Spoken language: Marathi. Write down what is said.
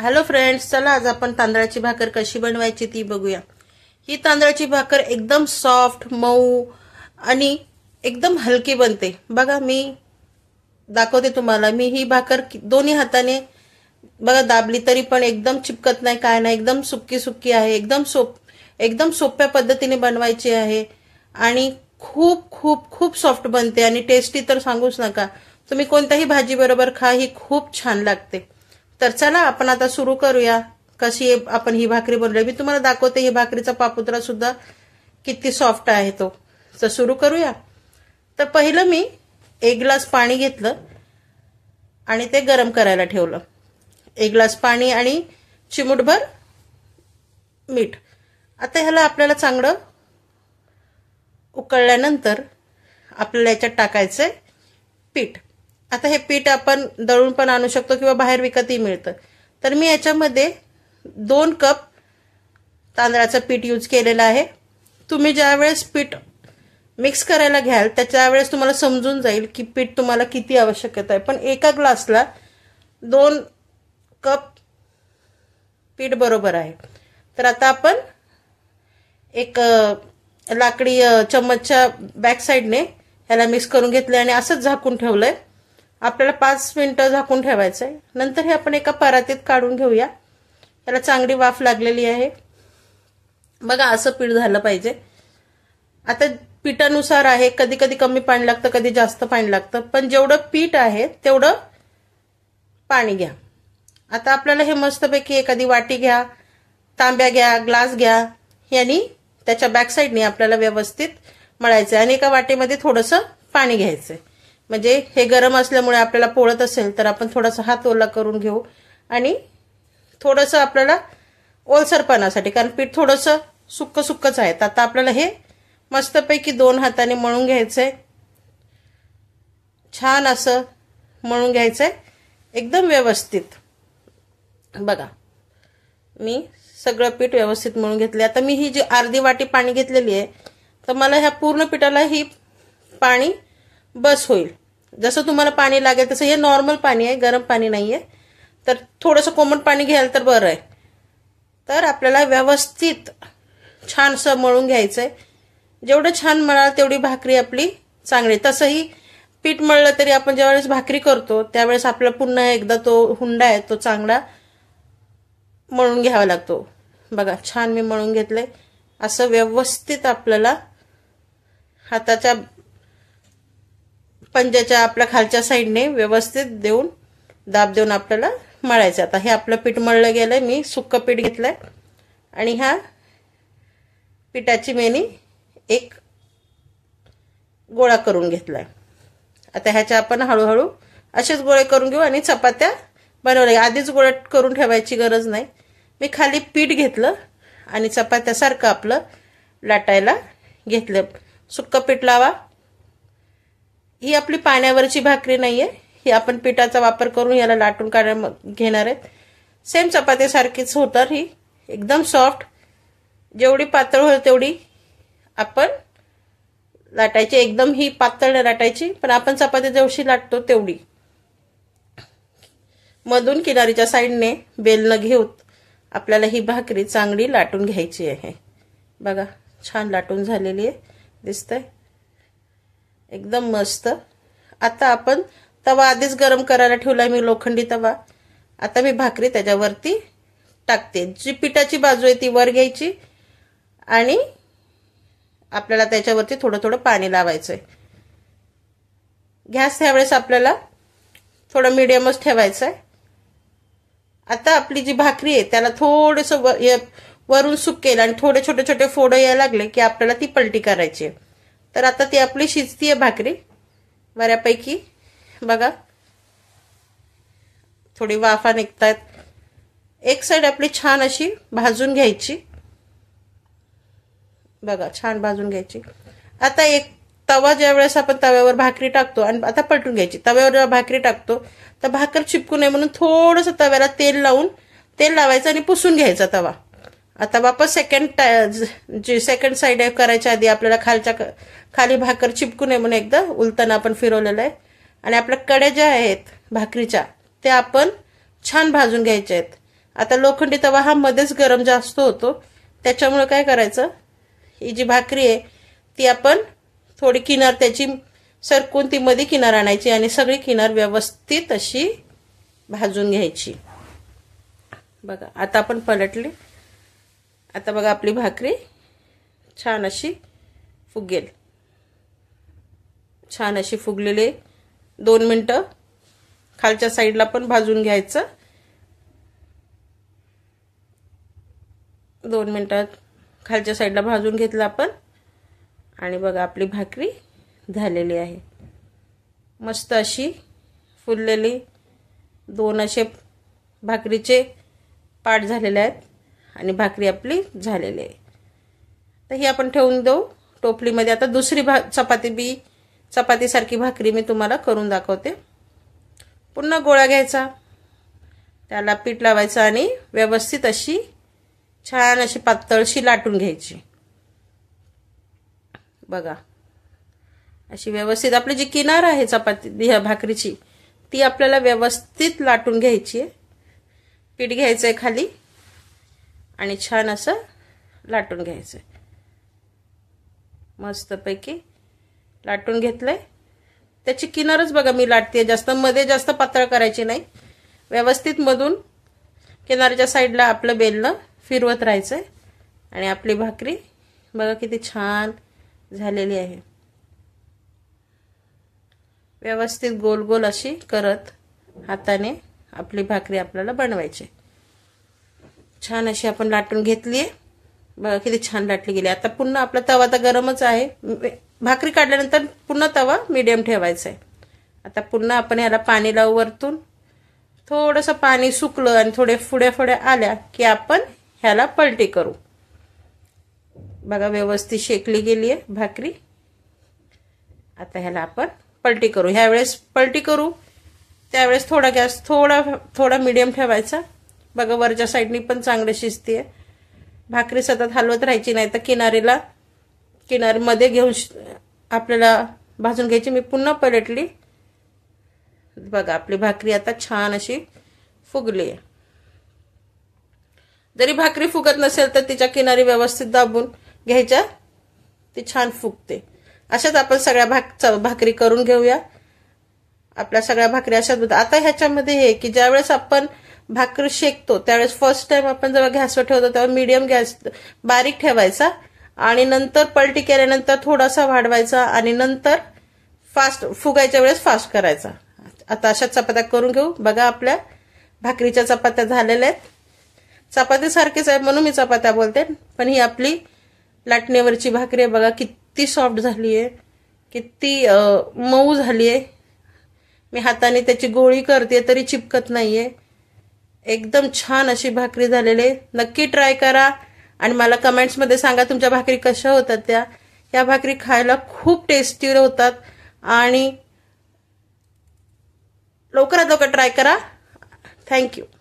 हॅलो फ्रेंड्स चला आज आपण तांदळाची भाकर कशी बनवायची ती बघूया ही तांदळाची भाकर एकदम सॉफ्ट मऊ आणि एकदम हलकी बनते बघा मी दाखवते तुम्हाला मी ही भाकर दोन्ही हाताने बघा दाबली तरी पण एकदम चिपकत नाही काय नाही एकदम सुक्की सुक्की आहे एकदम सोप एकदम सोप्या पद्धतीने बनवायची आहे आणि खूप खूप खूप सॉफ्ट बनते आणि टेस्टी तर सांगूच नका तुम्ही कोणत्याही भाजीबरोबर खा ही खूप छान लागते तर चला आपण आता सुरू करूया कशी आपण ही भाकरी बनवली मी तुम्हाला दाखवते ही भाकरीचा पापुद्रा सुद्धा किती सॉफ्ट आहे तो तर सुरू करूया तर पहिलं मी एक ग्लास पाणी घेतलं आणि ते गरम करायला ठेवलं एक ग्लास पाणी आणि चिमूटभर मीठ आता ह्याला आपल्याला चांगलं उकळल्यानंतर आपल्याला याच्यात टाकायचं पीठ आता हे पीठ आपण दळून पण आणू शकतो किंवा बाहेर विकतही मिळतं तर मी याच्यामध्ये दोन कप तांदळाचं पीठ यूज केलेलं आहे तुम्ही ज्यावेळेस पीठ मिक्स करायला घ्याल त्याच्यावेळेस तुम्हाला समजून जाईल की पीठ तुम्हाला किती आवश्यकता आहे पण एका ग्लासला दोन कप पीठ बरोबर आहे तर आता आपण एक लाकडी चम्मचच्या बॅक साईडने ह्याला मिक्स करून घेतलं आणि असंच झाकून ठेवलं आहे आपल्याला पाच मिनटं झाकून ठेवायचं आहे नंतर हे आपण एका परातीत काढून घेऊया याला चांगली वाफ लागलेली आहे बघा असं पीठ झालं पाहिजे आता पिठानुसार आहे कधी कधी कमी पाणी लागतं कधी जास्त पाणी लागतं पण जेवढं पीठ आहे तेवढं पाणी घ्या आता आपल्याला हे मस्तपैकी एखादी वाटी घ्या तांब्या घ्या ग्लास घ्या यांनी त्याच्या बॅकसाईडने आपल्याला व्यवस्थित मळायचं आणि एका वाटीमध्ये थोडंसं पाणी घ्यायचं आहे म्हणजे हे गरम असल्यामुळे आपल्याला पोळत असेल तर आपण थोडासा हात ओला करून घेऊ आणि थोडंसं आपल्याला ओलसरपणासाठी कारण पीठ थोडंसं सुक्क सुक्कच आहे आता आपल्याला हे मस्तपैकी दोन हाताने मळून घ्यायचं आहे छान असं मळून घ्यायचं आहे एकदम व्यवस्थित बघा मी सगळं पीठ व्यवस्थित मळून घेतले आता मी ही जी अर्धी वाटी पाणी घेतलेली आहे तर मला ह्या पूर्ण पिठाला ही पाणी बस होईल जसं तुम्हाला पाणी लागेल तसं हे नॉर्मल पाणी आहे गरम पाणी नाही आहे तर थोडंसं कोमट पाणी घ्याल तर बरं आहे तर आपल्याला व्यवस्थित छानसं मळून घ्यायचं आहे जेवढं छान मळाल तेवढी भाकरी आपली चांगली तसंही पीठ मळलं तरी आपण ज्यावेळेस भाकरी करतो त्यावेळेस आपला पुन्हा एकदा तो हुंडा आहे तो चांगला मळून घ्यावा लागतो बघा छान मी मळून घेतलं आहे असं व्यवस्थित आपल्याला हाताच्या पंजाच्या आपल्या खालच्या साईडने व्यवस्थित देऊन दाब देऊन आपल्याला मळायचं आता हे आपलं पीठ मळलं गेलं मी सुक्कं पीठ घेतलं आहे आणि ह्या पिठाची मेनी एक गोळा करून घेतला आहे आता ह्याच्या आपण हळूहळू असेच गोळे करून घेऊ आणि चपात्या बनवल्या आधीच गोळ्या करून ठेवायची गरज नाही मी खाली पीठ घेतलं आणि चपात्यासारखं आपलं लाटायला घेतलं सुक्क पीठ लावा ही आपली पाण्यावरची भाकरी नाही आहे ही आपण पिठाचा वापर करून याला लाटून काढा घेणार आहेत सेम चपात्यासारखीच होतात ही एकदम सॉफ्ट जेवढी पातळ होईल तेवढी आपण लाटायची एकदम ही पातळ नाही लाटायची पण आपण चपाती जेवशी लाटतो तेवढी मधून किनारीच्या साईडने बेलनं घेऊन आपल्याला ही भाकरी चांगली लाटून घ्यायची आहे बघा छान लाटून झालेली आहे दिसतंय एकदम मस्त आता आपण तवा आधीच गरम करायला ठेवला मी लोखंडी तवा आता मी भाकरी त्याच्यावरती टाकते जी पिठाची बाजू आहे ती वर घ्यायची आणि आपल्याला त्याच्यावरती थोडं थोडं पाणी लावायचं आहे गॅस त्यावेळेस आपल्याला थोडं मिडियमच ठेवायचं आहे आता आपली जी भाकरी आहे त्याला थोडंसं वरून केलं आणि थोडे छोटे छोटे फोडं यायला लागले की आपल्याला ती पलटी करायची आहे तर आता ती आपली शिजती आहे भाकरी बऱ्यापैकी बघा थोडी वाफा निघतात एक साईड आपली छान अशी भाजून घ्यायची बघा छान भाजून घ्यायची आता एक तवा ज्या वेळेस आपण तव्यावर भाकरी टाकतो आणि आता पलटून घ्यायची तव्यावर जेव्हा भाकरी टाकतो तर भाकर चिपकू नये म्हणून थोडंसं तव्याला तेल लावून तेल लावायचं आणि पुसून घ्यायचा तवा आता बापा सेकंड टा जी सेकंड साईड करायच्या आधी आपल्याला खालच्या खाली भाकर चिपकू नये म्हणून एकदा उलताना आपण फिरवलेलं आहे आणि आपल्या कड्या ज्या आहेत भाकरीच्या त्या आपण छान भाजून घ्यायच्या आहेत आता लोखंडी तवा हा मध्येच गरम जास्त होतो त्याच्यामुळं काय करायचं ही जी भाकरी आहे ती आपण थोडी किनार त्याची सरकून ती मध्ये किनार आणायची आणि सगळी किनार व्यवस्थित अशी भाजून घ्यायची बघा आता आपण पलटली आता बघा आपली भाकरी छान अशी फुगेल छान अशी फुगलेली दोन मिनटं खालच्या साईडला पण भाजून घ्यायचं दोन मिनटात खालच्या साईडला भाजून घेतलं आपण आणि बघा आपली भाकरी झालेली आहे मस्त अशी फुललेली दोन असे भाकरीचे पाठ झालेले आहेत आणि भाकरी आपली झालेली आहे तर ही आपण ठेवून देऊ टोपलीमध्ये आता दुसरी भा चपाती बी चपातीसारखी भाकरी मी तुम्हाला करून दाखवते पुन्हा गोळा घ्यायचा त्याला पीठ लावायचं आणि व्यवस्थित अशी छान अशी पातळशी लाटून घ्यायची बघा अशी व्यवस्थित आपली जी किनार आहे चपाती ह्या भाकरीची ती आपल्याला व्यवस्थित लाटून घ्यायची आहे पीठ घ्यायचं आहे खाली आणि छान असं लाटून घ्यायचं मस्तपैकी लाटून घेतलं आहे त्याची किनारच बघा मी लाटते जास्त मध्ये जास्त पातळ करायची नाही व्यवस्थित मधून किनारच्या साईडला आपलं बेलणं फिरवत राहायचं आहे आणि आपली भाकरी बघा किती छान झालेली आहे व्यवस्थित गोल गोल अशी करत हाताने आपली भाकरी आपल्याला बनवायची छान अशी आपण लाटून घेतली आहे बघा किती छान लाटली गेली आता पुन्हा आपला तवा तर गरमच आहे भाकरी काढल्यानंतर पुन्हा तवा मीडियम ठेवायचा आहे आता पुन्हा आपण याला पाणी लावू वरतून थोडंसं पाणी सुकलं आणि थोडे फुड्या फुड्या आल्या की आपण ह्याला पलटी करू बघा व्यवस्थित शेकली गेली आहे भाकरी आता ह्याला आपण पलटी करू ह्यावेळेस पलटी करू त्यावेळेस थोडा गॅस थोडा थोडा मिडियम ठेवायचा बघा वरच्या साईडनी पण चांगले शिजते भाकरी सतत हलवत राहायची नाही तर किनारीला किनारीमध्ये घेऊन आपल्याला भाजून घ्यायची मी पुन्हा पलटली बघा आपली भाकरी आता छान अशी फुगली आहे जरी भाकरी फुगत नसेल तर तिच्या किनारी व्यवस्थित दाबून घ्यायच्या ती छान फुगते अशाच आपण सगळ्या भाक भाकरी करून घेऊया आपल्या सगळ्या भाकरी अशाच आता ह्याच्यामध्ये हे की ज्यावेळेस आपण भाकर शेकतो त्यावेळेस फर्स्ट टाइम आपण जेव्हा गॅसवर ठेवतो तेव्हा मिडियम गॅस बारीक ठेवायचा आणि नंतर पलटी केल्यानंतर थोडासा वाढवायचा आणि नंतर फास्ट फुगायच्या वेळेस फास्ट करायचा आता अशा चपात्या करून घेऊ बघा आपल्या भाकरीच्या चपात्या झालेल्या आहेत सारखीच आहे म्हणून मी चपात्या बोलते पण ही आपली लाटणीवरची भाकरी आहे बघा किती सॉफ्ट झाली आहे किती मऊ झाली आहे मी हाताने त्याची गोळी करते तरी चिपकत आहे एकदम छान अशी भाकरी झालेली नक्की ट्राय करा आणि मला कमेंट्समध्ये सांगा तुमच्या भाकरी कशा होतात त्या या भाकरी खायला खूप टेस्टी होतात आणि लवकरात लवकर ट्राय करा थँक्यू